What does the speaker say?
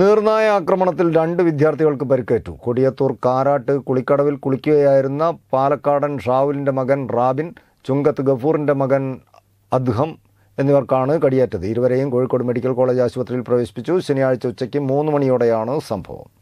നിർണായ ആക്രമണത്തിൽ രണ്ട് വിദ്യാർത്ഥികൾക്ക് പരിക്കേറ്റു കൊടിയത്തൂർ കാരാട്ട് കുളിക്കടവിൽ കുളിക്കുകയായിരുന്ന പാലക്കാടൻ ഷാവുലിൻ്റെ മകൻ റാബിൻ ചുങ്കത്ത് ഗഫൂറിൻ്റെ മകൻ അദ്ഹം എന്നിവർക്കാണ് കടിയേറ്റത് ഇരുവരെയും കോഴിക്കോട് മെഡിക്കൽ കോളേജ് ആശുപത്രിയിൽ പ്രവേശിപ്പിച്ചു ശനിയാഴ്ച ഉച്ചയ്ക്ക് മൂന്ന് മണിയോടെയാണ് സംഭവം